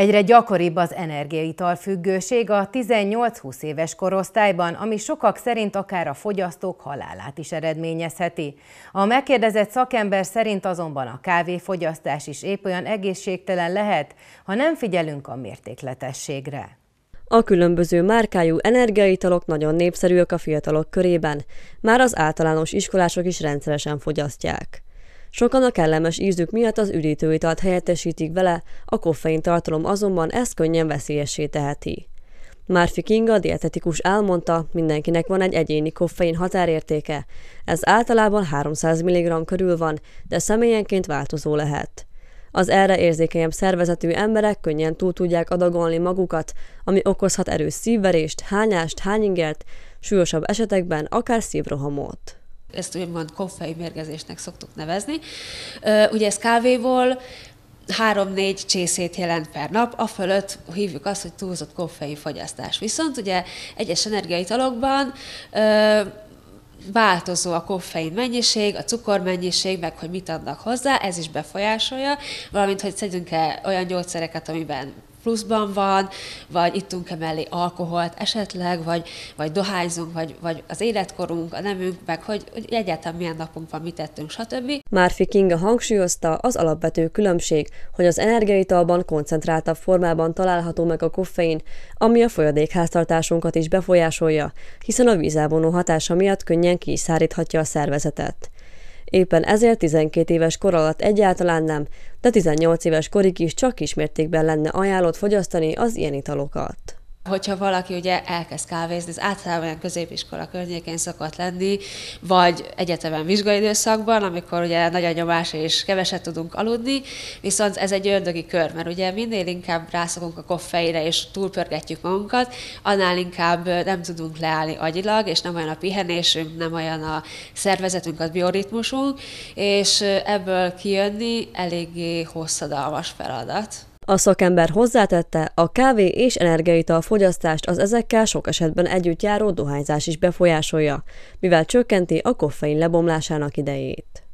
Egyre gyakoribb az függőség a 18-20 éves korosztályban, ami sokak szerint akár a fogyasztók halálát is eredményezheti. A megkérdezett szakember szerint azonban a kávéfogyasztás is épp olyan egészségtelen lehet, ha nem figyelünk a mértékletességre. A különböző márkájú energiaitalok nagyon népszerűek a fiatalok körében, már az általános iskolások is rendszeresen fogyasztják. Sokan a kellemes ízük miatt az üdítőitalt helyettesítik vele, a koffein tartalom azonban ezt könnyen veszélyessé teheti. Murphy Kinga, dietetikus elmondta, mindenkinek van egy egyéni koffein határértéke. Ez általában 300 mg körül van, de személyenként változó lehet. Az erre érzékenyebb szervezetű emberek könnyen túl tudják adagolni magukat, ami okozhat erős szívverést, hányást, hányingert, súlyosabb esetekben akár szívrohamot. Ezt úgymond konfei mérgezésnek szoktuk nevezni. Ugye ez kávéból három-négy csészét jelent per nap, a fölött hívjuk azt, hogy túlzott koffein fogyasztás. Viszont ugye egyes energiaitalokban változó a koffein mennyiség, a cukor mennyiség, meg hogy mit adnak hozzá, ez is befolyásolja, valamint hogy szedünk-e olyan gyógyszereket, amiben pluszban van, vagy ittunk emellé alkoholt esetleg, vagy, vagy dohányzunk, vagy, vagy az életkorunk, a nemünk, meg hogy, hogy egyáltalán milyen napunk van, mit tettünk, stb. Márfi Kinga hangsúlyozta, az alapvető különbség, hogy az energiaitalban koncentráltabb formában található meg a koffein, ami a folyadékháztartásunkat is befolyásolja, hiszen a vízávonó hatása miatt könnyen kiszáríthatja a szervezetet. Éppen ezért 12 éves kor alatt egyáltalán nem, de 18 éves korig is csak kismértékben lenne ajánlott fogyasztani az ilyen italokat. Hogyha valaki ugye elkezd kávézni, ez általában olyan középiskola környékén szokott lenni, vagy egyetemen vizsgaidőszakban, amikor ugye nagy a nyomás és keveset tudunk aludni, viszont ez egy ördögi kör, mert ugye minél inkább rászokunk a koffeire és túlpörgetjük magunkat, annál inkább nem tudunk leállni agyilag, és nem olyan a pihenésünk, nem olyan a szervezetünk, a bioritmusunk, és ebből kijönni eléggé hosszadalmas feladat. A szakember hozzátette, a kávé és energiaital fogyasztást az ezekkel sok esetben együtt járó dohányzás is befolyásolja, mivel csökkenti a koffein lebomlásának idejét.